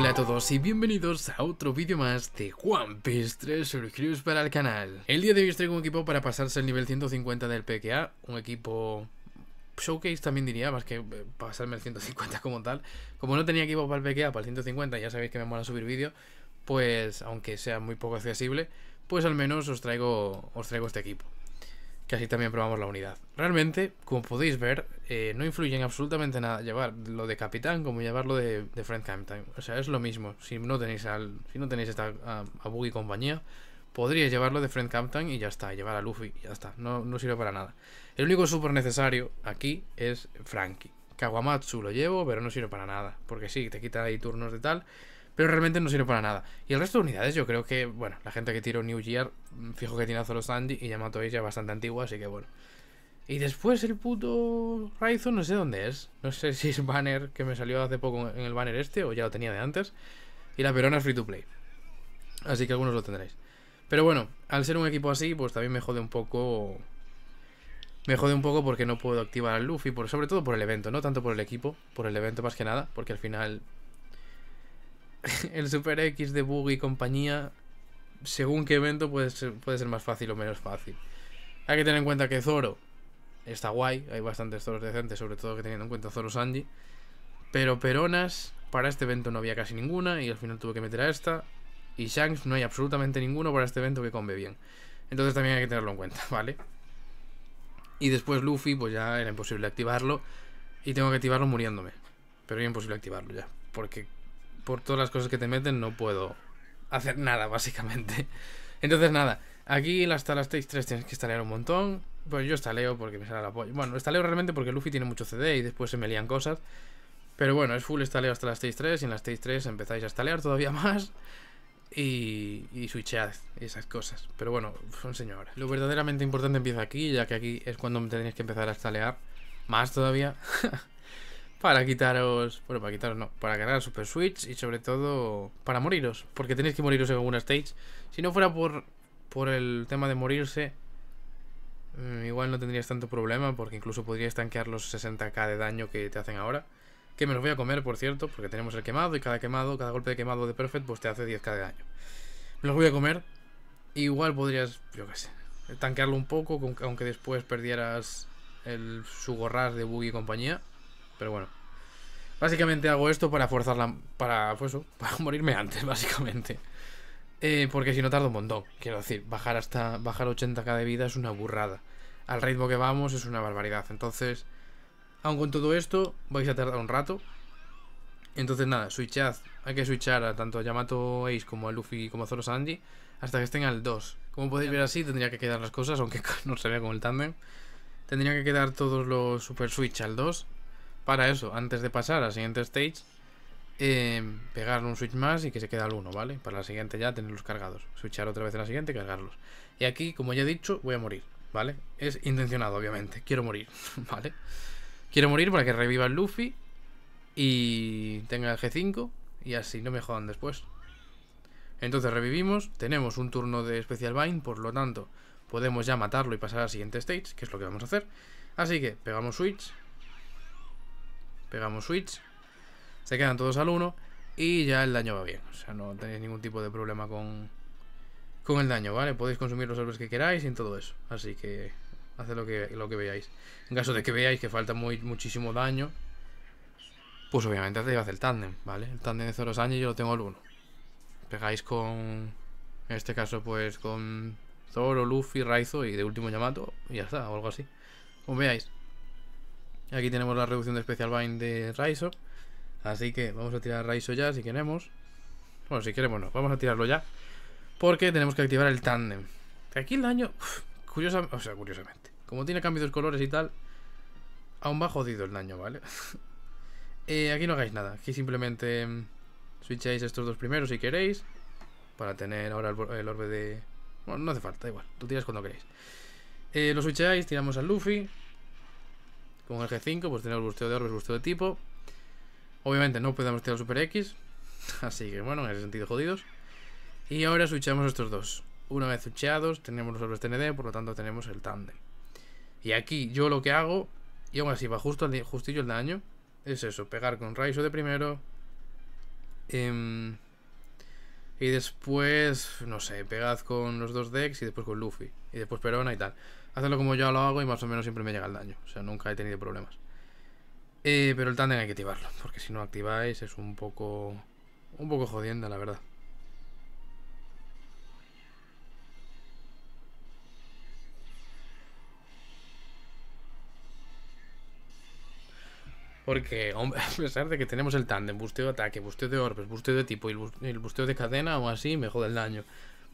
Hola a todos y bienvenidos a otro vídeo más de One Piece 3 para el canal. El día de hoy os traigo un equipo para pasarse el nivel 150 del PKA, un equipo showcase también diría, más que eh, pasarme el 150 como tal. Como no tenía equipo para el PKA, para el 150, ya sabéis que me mola subir vídeo, pues aunque sea muy poco accesible, pues al menos os traigo, os traigo este equipo que así también probamos la unidad. Realmente, como podéis ver, eh, no influye en absolutamente nada llevar lo de capitán como llevarlo de, de friend captain. O sea, es lo mismo. Si no tenéis al, si no tenéis esta, a, Buggy compañía, podríais llevarlo de friend captain y ya está, llevar a Luffy y ya está. No, no sirve para nada. El único super necesario aquí es Frankie. Kawamatsu lo llevo, pero no sirve para nada. Porque sí, te quita ahí turnos de tal pero realmente no sirve para nada. Y el resto de unidades, yo creo que, bueno, la gente que tiró New Year, mm, fijo que tiene a Zoro Sandy y Yamato es ya bastante antigua, así que bueno. Y después el puto Raizo, no sé dónde es. No sé si es banner que me salió hace poco en el banner este o ya lo tenía de antes. Y la Perona es free to play. Así que algunos lo tendréis. Pero bueno, al ser un equipo así, pues también me jode un poco. Me jode un poco porque no puedo activar al Luffy, por, sobre todo por el evento, no tanto por el equipo, por el evento más que nada, porque al final el Super X de Buggy y compañía, según qué evento, puede ser, puede ser más fácil o menos fácil. Hay que tener en cuenta que Zoro está guay, hay bastantes Zoros decentes, sobre todo que teniendo en cuenta Zoro Sanji. Pero Peronas, para este evento no había casi ninguna y al final tuve que meter a esta. Y Shanks no hay absolutamente ninguno para este evento que combe bien. Entonces también hay que tenerlo en cuenta, ¿vale? Y después Luffy, pues ya era imposible activarlo. Y tengo que activarlo muriéndome. Pero era imposible activarlo ya. Porque por todas las cosas que te meten, no puedo hacer nada, básicamente. Entonces, nada, aquí hasta las talas 3 tienes que estalear un montón. Pues yo estaleo porque me sale la apoyo Bueno, estaleo realmente porque Luffy tiene mucho CD y después se me lían cosas. Pero bueno, es full estaleo hasta las 6-3 y en las 6-3 empezáis a estalear todavía más y, y switchead esas cosas. Pero bueno, son enseño Lo verdaderamente importante empieza aquí, ya que aquí es cuando tenéis que empezar a estalear más todavía. Para quitaros... Bueno, para quitaros no. Para cargar Super Switch y sobre todo para moriros. Porque tenéis que moriros en alguna stage. Si no fuera por, por el tema de morirse... Mm, igual no tendrías tanto problema porque incluso podrías tanquear los 60k de daño que te hacen ahora. Que me los voy a comer, por cierto, porque tenemos el quemado y cada quemado, cada golpe de quemado de Perfect, pues te hace 10k de daño. Me los voy a comer. Igual podrías, yo qué sé, tanquearlo un poco, aunque después perdieras el, su gorras de buggy y compañía. Pero bueno. Básicamente hago esto para forzarla Para, pues, para morirme antes, básicamente. Eh, porque si no tardo un montón. Quiero decir, bajar hasta bajar 80k de vida es una burrada. Al ritmo que vamos es una barbaridad. Entonces, aun con todo esto, vais a tardar un rato. Entonces nada, switchad. Hay que switchar a tanto a Yamato Ace como a Luffy como a Zoro Sanji hasta que estén al 2. Como podéis ver así, tendría que quedar las cosas, aunque no se vea con el tandem. Tendría que quedar todos los Super Switch al 2 para eso, antes de pasar al siguiente stage, em, pegarle un switch más y que se quede al 1, ¿vale? Para la siguiente ya tenerlos cargados. Switchar otra vez a la siguiente y cargarlos. Y aquí, como ya he dicho, voy a morir, ¿vale? Es intencionado, obviamente. Quiero morir, ¿vale? Quiero morir para que reviva el Luffy y tenga el G5 y así no me jodan después. Entonces revivimos, tenemos un turno de Special Bind, por lo tanto podemos ya matarlo y pasar al siguiente stage, que es lo que vamos a hacer. Así que pegamos Switch, Pegamos switch. Se quedan todos al 1. Y ya el daño va bien. O sea, no tenéis ningún tipo de problema con, con el daño, ¿vale? Podéis consumir los orbes que queráis y todo eso. Así que haced lo que, lo que veáis. En caso de que veáis que falta muy, muchísimo daño, pues obviamente hacéis el tándem, ¿vale? El tándem de Zoro y yo lo tengo al 1. Pegáis con... En este caso, pues con Zoro, Luffy, Raizo y de último Yamato y ya está, o algo así. Como veáis. Aquí tenemos la reducción de Special Bind de Raizo. Así que vamos a tirar Raizo ya si queremos. Bueno, si queremos no, vamos a tirarlo ya. Porque tenemos que activar el tándem. Aquí el daño, o sea, curiosamente, como tiene cambios de colores y tal, aún va jodido el daño, ¿vale? Eh, aquí no hagáis nada, aquí simplemente em, switcháis estos dos primeros si queréis, para tener ahora el, orbe de... Bueno, no hace falta, igual, tú tiras cuando queréis. Eh, lo switcháis, tiramos al Luffy, con el G5 pues tenemos busteo de orbes, busteo de tipo. Obviamente no podemos tirar Super X. Así que bueno, en ese sentido jodidos. Y ahora switchamos estos dos. Una vez switchados, tenemos los orbes TND, por lo tanto tenemos el tandem. Y aquí yo lo que hago, y aún así va justo el, justillo el daño, es eso, pegar con Raizo de primero. Em, y después, no sé, pegad con los dos decks y después con Luffy. Y después Perona y tal hacerlo como yo lo hago y más o menos siempre me llega el daño. O sea, nunca he tenido problemas. Eh, pero el tándem hay que activarlo, porque si no activáis es un poco... Un poco jodiendo la verdad. Porque, hombre, a pesar de que tenemos el tándem, busteo de ataque, busteo de orbes, busteo de tipo y el busteo de cadena o así, me jode el daño.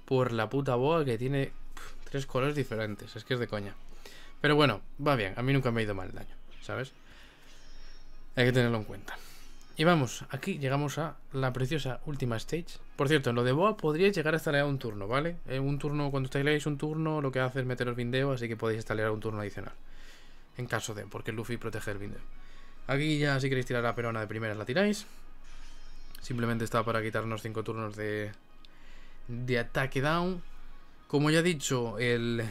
Por la puta boa que tiene tres colores diferentes. Es que es de coña. Pero bueno, va bien. A mí nunca me ha ido mal el daño, ¿sabes? Hay que tenerlo en cuenta. Y vamos, aquí llegamos a la preciosa última stage. Por cierto, en lo de Boa podríais llegar a estalear un turno, ¿vale? Eh, un turno, cuando estaleáis un turno, lo que hace es meter el vindeo, así que podéis estalear un turno adicional. En caso de, porque Luffy protege el vindeo. Aquí ya si queréis tirar la perona de primeras la tiráis. Simplemente está para quitarnos cinco turnos de, de ataque down. Como ya he dicho, el,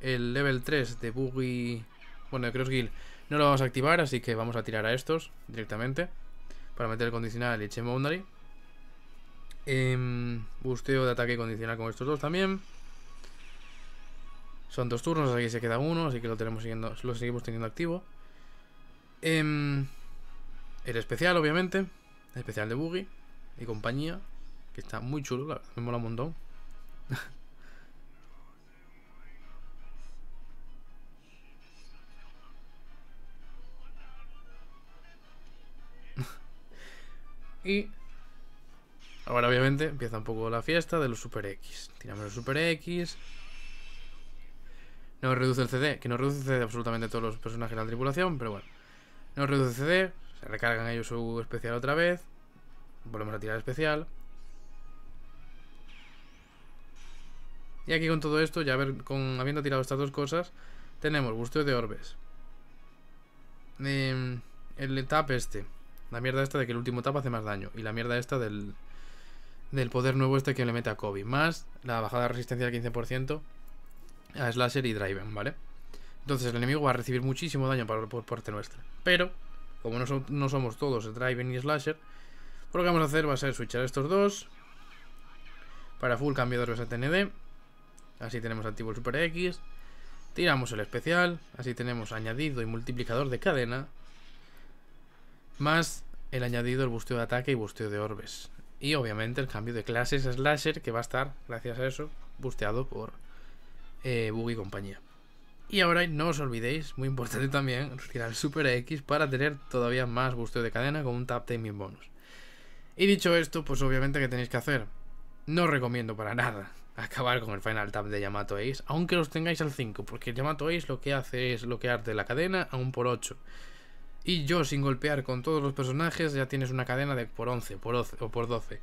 el level 3 de Buggy bueno, de Guild, no lo vamos a activar, así que vamos a tirar a estos directamente para meter el condicional y Boundary. Em, busteo de ataque condicional con estos dos también. Son dos turnos, aquí se queda uno, así que lo tenemos siguiendo, lo seguimos teniendo activo. Em, el especial, obviamente. El especial de Buggy y compañía. Que está muy chulo, me mola un montón. ahora obviamente empieza un poco la fiesta de los Super X. Tiramos los Super X. Nos reduce el CD, que nos reduce el CD absolutamente todos los personajes de la tripulación, pero bueno. Nos reduce el CD, se recargan ellos su especial otra vez. Volvemos a tirar especial. Y aquí con todo esto, ya ver, con, habiendo tirado estas dos cosas, tenemos busteo de orbes. Em, el tap este. La mierda esta de que el último tap hace más daño. Y la mierda esta del, poder nuevo este que le mete a Kobe. Más la bajada de resistencia del 15% a Slasher y Driven, ¿vale? Entonces el enemigo va a recibir muchísimo daño por, por parte nuestra. Pero, como no, somos todos Driven y Slasher, lo que vamos a hacer va a ser switchar estos dos. Para full de de TND. Así tenemos activo el Super X. Tiramos el especial. Así tenemos añadido y multiplicador de cadena. Más el añadido el busteo de ataque y busteo de orbes. Y obviamente el cambio de clases slasher que va a estar, gracias a eso, busteado por eh, buggy y compañía. Y ahora no os olvidéis, muy importante también, retirar el Super X para tener todavía más busteo de cadena con un tap timing bonus. Y dicho esto, pues obviamente que tenéis que hacer. No recomiendo para nada acabar con el final tap de Yamato Ace, aunque los tengáis al 5, porque el Yamato Ace lo que hace es bloquearte la cadena a un por 8 y yo sin golpear con todos los personajes ya tienes una cadena de por 11, por o por 12.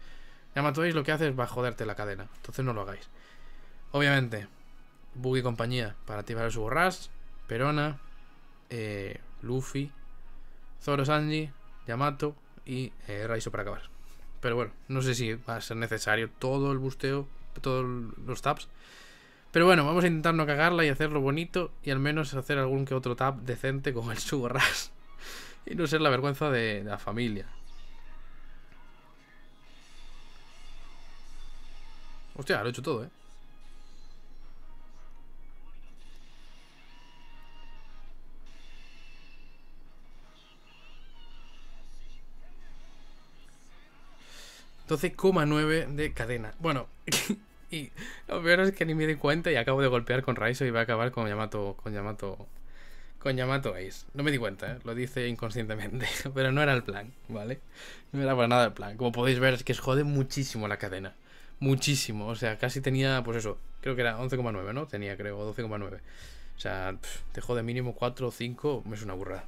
Yamatois lo que hace es va a joderte la cadena, entonces no lo hagáis. Obviamente, Buggy compañía para activar el Suborras, Perona, eh, Luffy, Zoro Sanji, Yamato y eh, Raizo para acabar. Pero bueno, no sé si va a ser necesario todo el busteo, todos los taps. Pero bueno, vamos a intentar no cagarla y hacerlo bonito y al menos hacer algún que otro tap decente con el Suborras y no ser la vergüenza de la familia. Hostia, lo he hecho todo, ¿eh? 12,9 de cadena. Bueno, y lo peor es que ni me di cuenta y acabo de golpear con Raizo y va a acabar con Yamato, con Yamato con Yamato veis. No me di cuenta, ¿eh? lo dice inconscientemente, pero no era el plan, ¿vale? No era para nada el plan. Como podéis ver, es que es jode muchísimo la cadena. Muchísimo, o sea, casi tenía, pues eso, creo que era 11,9, ¿no? Tenía, creo, 12,9. O sea, te jode mínimo 4 o 5, es una burrada.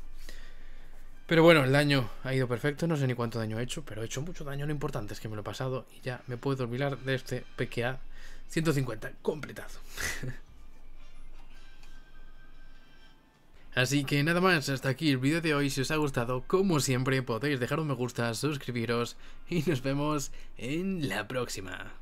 Pero bueno, el daño ha ido perfecto, no sé ni cuánto daño he hecho, pero he hecho mucho daño, lo importante es que me lo he pasado y ya me puedo olvidar de este PKA 150 completado. Así que nada más, hasta aquí el vídeo de hoy, si os ha gustado, como siempre podéis dejar un me gusta, suscribiros y nos vemos en la próxima.